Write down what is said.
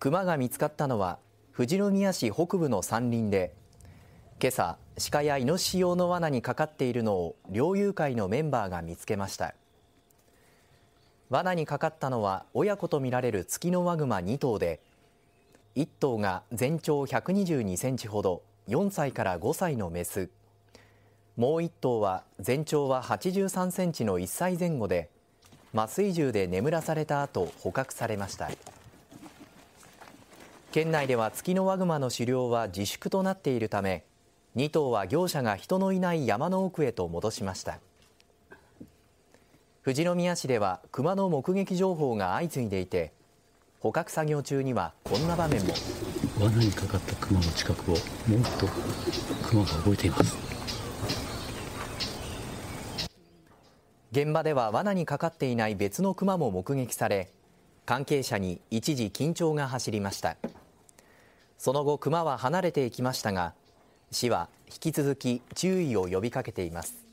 クマが見つかったのは富士宮市北部の山林で今朝鹿やイノシシ用の罠にかかっているのを猟友会のメンバーが見つけました罠にかかったのは親子とみられるツキノワグマ2頭で1頭が全長122センチほど4歳から5歳のメスもう1頭は全長は83センチの1歳前後で麻酔銃で眠らされた後捕獲されました。県内ではツキノワグマの狩猟は自粛となっているため2頭は業者が人のいない山の奥へと戻しました富士宮市では熊の目撃情報が相次いでいて捕獲作業中にはこんな場面も罠にかかった熊の近くをもっと熊が動いています現場では罠にかかっていない別の熊も目撃され関係者に一時緊張が走りました。その後、クマは離れていきましたが、市は引き続き注意を呼びかけています。